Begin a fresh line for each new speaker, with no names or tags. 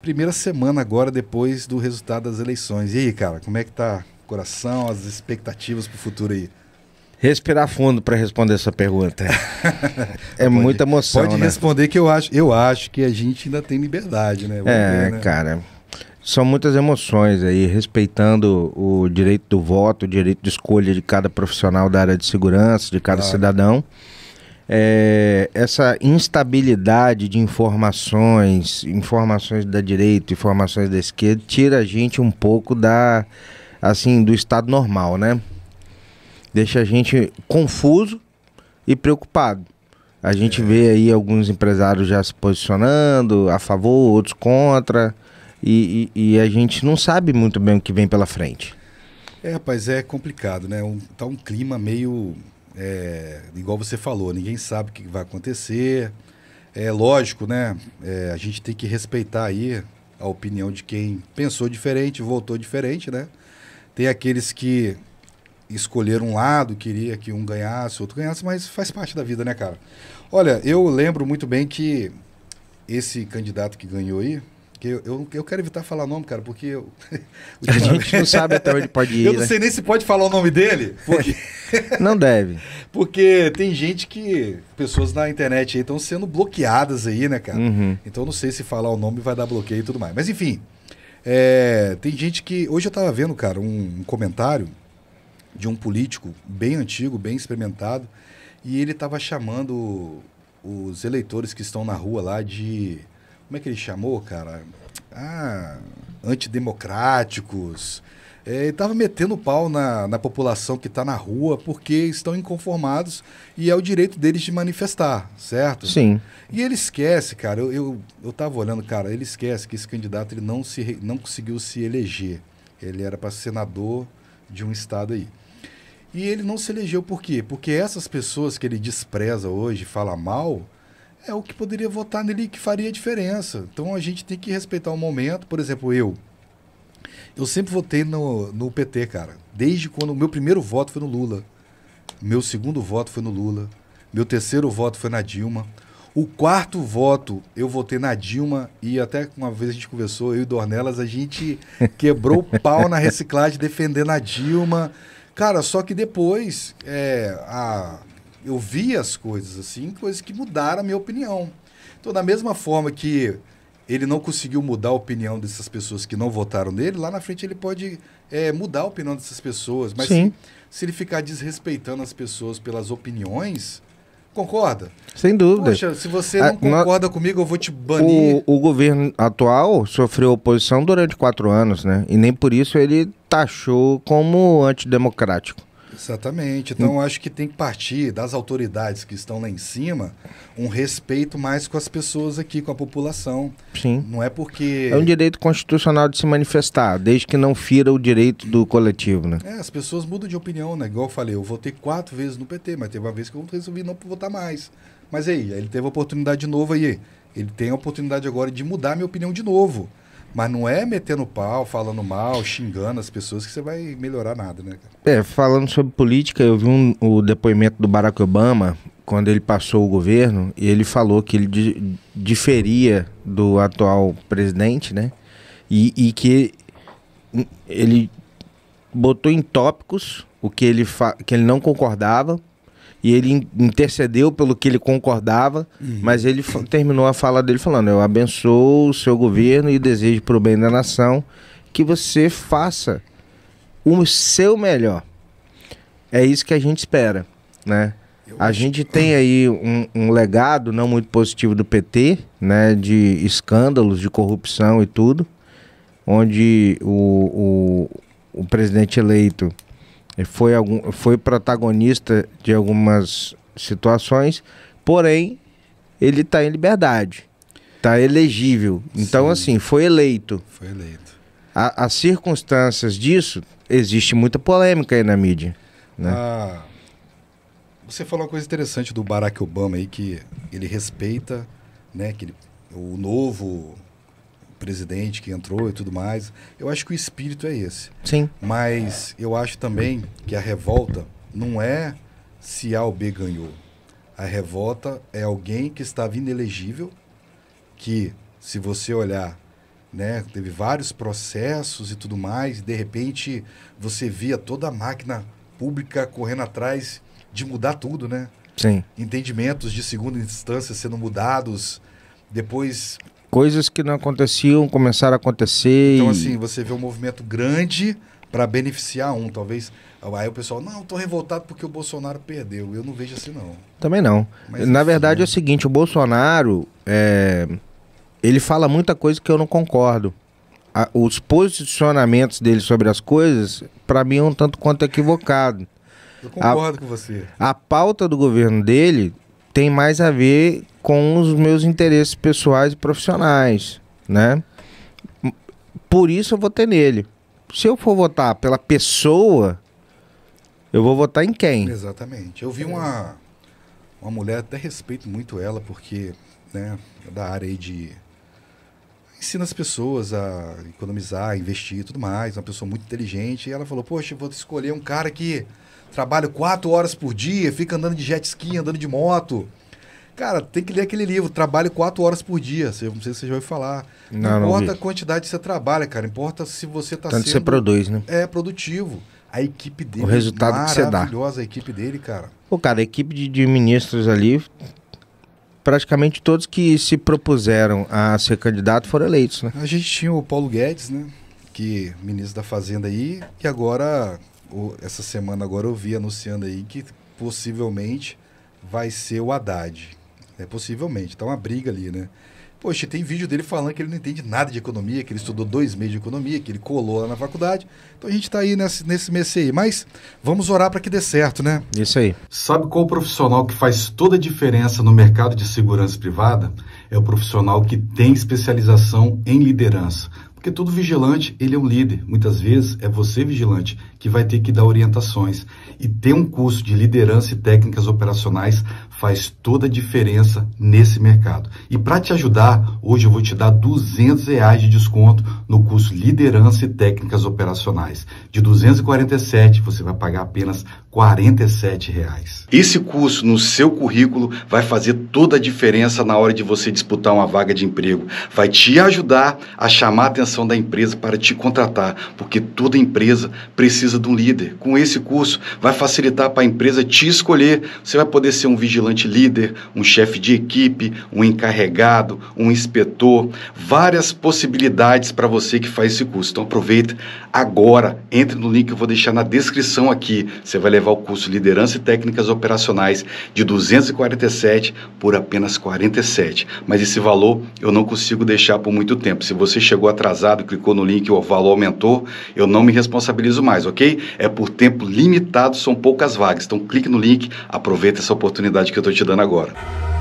Primeira semana agora depois do resultado das eleições. E aí, cara, como é que tá o coração, as expectativas para o futuro aí?
Respirar fundo para responder essa pergunta.
é pode, muita emoção. Pode né? responder que eu acho, eu acho que a gente ainda tem liberdade, né? Vamos é, ver, né? cara.
São muitas emoções aí, respeitando o direito do voto, o direito de escolha de cada profissional da área de segurança, de cada claro. cidadão é, essa instabilidade de informações, informações da direita, informações da esquerda, tira a gente um pouco da assim do estado normal, né? Deixa a gente confuso e preocupado. A gente é. vê aí alguns empresários já se posicionando a favor, outros contra, e, e, e, a gente não sabe muito bem o que vem pela frente.
É, rapaz, é complicado, né? Um, tá um clima meio é, igual você falou, ninguém sabe o que vai acontecer. É lógico, né? É, a gente tem que respeitar aí a opinião de quem pensou diferente, votou diferente, né? Tem aqueles que escolheram um lado, queria que um ganhasse, outro ganhasse, mas faz parte da vida, né, cara? Olha, eu lembro muito bem que esse candidato que ganhou aí, eu, eu, eu, quero evitar falar nome, cara, porque eu, a gente não sabe até onde pode ir. Eu não né? sei nem se pode falar o nome dele. Porque... não deve. Porque tem gente que. Pessoas na internet aí estão sendo bloqueadas aí, né, cara? Uhum. Então não sei se falar o nome vai dar bloqueio e tudo mais. Mas enfim. É, tem gente que. Hoje eu tava vendo, cara, um, um comentário de um político bem antigo, bem experimentado, e ele tava chamando os eleitores que estão na rua lá de como é que ele chamou, cara? Ah, antidemocráticos. É, ele estava metendo pau na, na população que está na rua porque estão inconformados e é o direito deles de manifestar, certo? Sim. E ele esquece, cara, eu, eu, eu tava olhando, cara, ele esquece que esse candidato ele não, se, não conseguiu se eleger. Ele era para senador de um estado aí. E ele não se elegeu por quê? Porque essas pessoas que ele despreza hoje, fala mal, é o que poderia votar nele que faria a diferença. Então a gente tem que respeitar o momento. Por exemplo, eu. Eu sempre votei no, no PT, cara. Desde quando. O meu primeiro voto foi no Lula. Meu segundo voto foi no Lula. Meu terceiro voto foi na Dilma. O quarto voto, eu votei na Dilma e até uma vez a gente conversou, eu e Dornelas, a gente quebrou o pau na reciclagem defendendo a Dilma. Cara, só que depois, é, a, eu vi as coisas assim, coisas que mudaram a minha opinião. Então, da mesma forma que ele não conseguiu mudar a opinião dessas pessoas que não votaram nele, lá na frente ele pode é, mudar a opinião dessas pessoas. Mas se, se, ele ficar desrespeitando as pessoas pelas opiniões, concorda? Sem dúvida. Poxa, se você é, não a, concorda comigo, eu vou te banir.
O, o, governo atual sofreu oposição durante quatro anos, né? E nem por isso ele taxou como antidemocrático.
Exatamente. Então, acho que tem que partir das autoridades que estão lá em cima um respeito mais com as pessoas aqui, com a população. Sim. Não é porque. É um
direito constitucional de se manifestar, desde que não fira o direito do coletivo, né?
É, as pessoas mudam de opinião, né? Igual eu falei, eu votei quatro vezes no PT, mas teve uma vez que eu resolvi não votar mais. Mas aí, ele teve a oportunidade de novo aí. Ele tem a oportunidade agora de mudar minha opinião de novo. Mas não é metendo pau, falando mal, xingando as pessoas que você vai melhorar nada, né,
É, falando sobre política, eu vi um, o depoimento do Barack Obama quando ele passou o governo e ele falou que ele di diferia do atual presidente, né? E, e, que ele botou em tópicos o que ele, que ele não concordava e ele intercedeu pelo que ele concordava, uhum. mas ele terminou a fala dele falando: Eu abençoo o seu governo e desejo para o bem da nação que você faça o seu melhor. É isso que a gente espera, né? a gente tem aí um, um, legado não muito positivo do PT, né? De escândalos, de corrupção e tudo, onde o, o, o presidente eleito é, foi, algum, foi protagonista de algumas situações, porém, ele está em liberdade, está elegível. Então, Sim. assim, foi eleito.
Foi eleito.
A, as circunstâncias disso, existe muita polêmica aí na mídia. Né?
Ah, você falou uma coisa interessante do Barack Obama aí, que ele respeita, né, que ele, o novo presidente que entrou e tudo mais. Eu acho que o espírito é esse. Sim. Mas eu acho também que a revolta não é se A ou B ganhou. A revolta é alguém que estava inelegível, que se você olhar, né, teve vários processos e tudo mais, e de repente você via toda a máquina pública correndo atrás de mudar tudo, né? Sim. Entendimentos de segunda instância sendo mudados, depois
coisas que não aconteciam começaram a acontecer. Então, e... assim,
você vê um movimento grande para beneficiar um, talvez. Aí o pessoal, não, estou revoltado porque o Bolsonaro perdeu. Eu não vejo assim, não.
Também não. Mas, Na assim, verdade é né? o seguinte, o Bolsonaro, é, ele fala muita coisa que eu não concordo. A, os posicionamentos dele sobre as coisas, para mim, é um tanto quanto equivocado.
Eu concordo a, com você.
A pauta do governo dele tem mais a ver com os meus interesses pessoais e profissionais, né? Por isso eu votei nele. Se eu for votar pela pessoa, eu vou votar em quem?
Exatamente. Eu vi uma, uma mulher, até respeito muito ela, porque né, é da área aí de. Ensina as pessoas a economizar, investir e tudo mais. Uma pessoa muito inteligente. E ela falou: Poxa, vou escolher um cara que trabalha quatro horas por dia, fica andando de jet ski, andando de moto. Cara, tem que ler aquele livro, trabalhe quatro horas por dia. Você, não sei se você já ouviu falar. Não, não importa não a quantidade que você trabalha, cara. Importa se você está sendo... Tanto você produz, né? É, produtivo. A equipe dele... O resultado que você dá. Maravilhosa a equipe dele, cara.
Pô, cara, a equipe de, de ministros ali praticamente todos que se propuseram a ser candidato foram eleitos, né?
A gente tinha o Paulo Guedes, né? Que ministro da Fazenda aí, e agora, o, essa semana agora eu vi anunciando aí que possivelmente vai ser o Haddad. É, possivelmente. Está uma briga ali, né? Poxa, tem vídeo dele falando que ele não entende nada de economia, que ele estudou dois meses de economia, que ele colou lá na faculdade. Então a gente está aí nesse, nesse mês aí. Mas vamos orar para que dê certo, né? Isso aí. Sabe qual profissional que faz toda a diferença no mercado de segurança privada? É o profissional que tem especialização em liderança. Porque todo vigilante, ele é um líder. Muitas vezes é você, vigilante, que vai ter que dar orientações. E ter um curso de liderança e técnicas operacionais faz toda a diferença nesse mercado. E para te ajudar, hoje eu vou te dar 200 reais de desconto no curso Liderança e Técnicas Operacionais. De 247, você vai pagar apenas R$ reais. Esse curso no seu currículo vai fazer toda a diferença na hora de você disputar uma vaga de emprego. Vai te ajudar a chamar a atenção da empresa para te contratar, porque toda empresa precisa de um líder. Com esse curso, vai facilitar para a empresa te escolher. Você vai poder ser um vigilante líder, um chefe de equipe, um encarregado, um inspetor, várias possibilidades para você você que faz esse curso. Então aproveita agora, entre no link que eu vou deixar na descrição aqui. Você vai levar o curso Liderança e Técnicas Operacionais de 247 por apenas 47. Mas esse valor eu não consigo deixar por muito tempo. Se você chegou atrasado, clicou no link e o valor aumentou, eu não me responsabilizo mais, ok? É por tempo limitado, são poucas vagas. Então clique no link, aproveita essa oportunidade que eu estou te dando agora.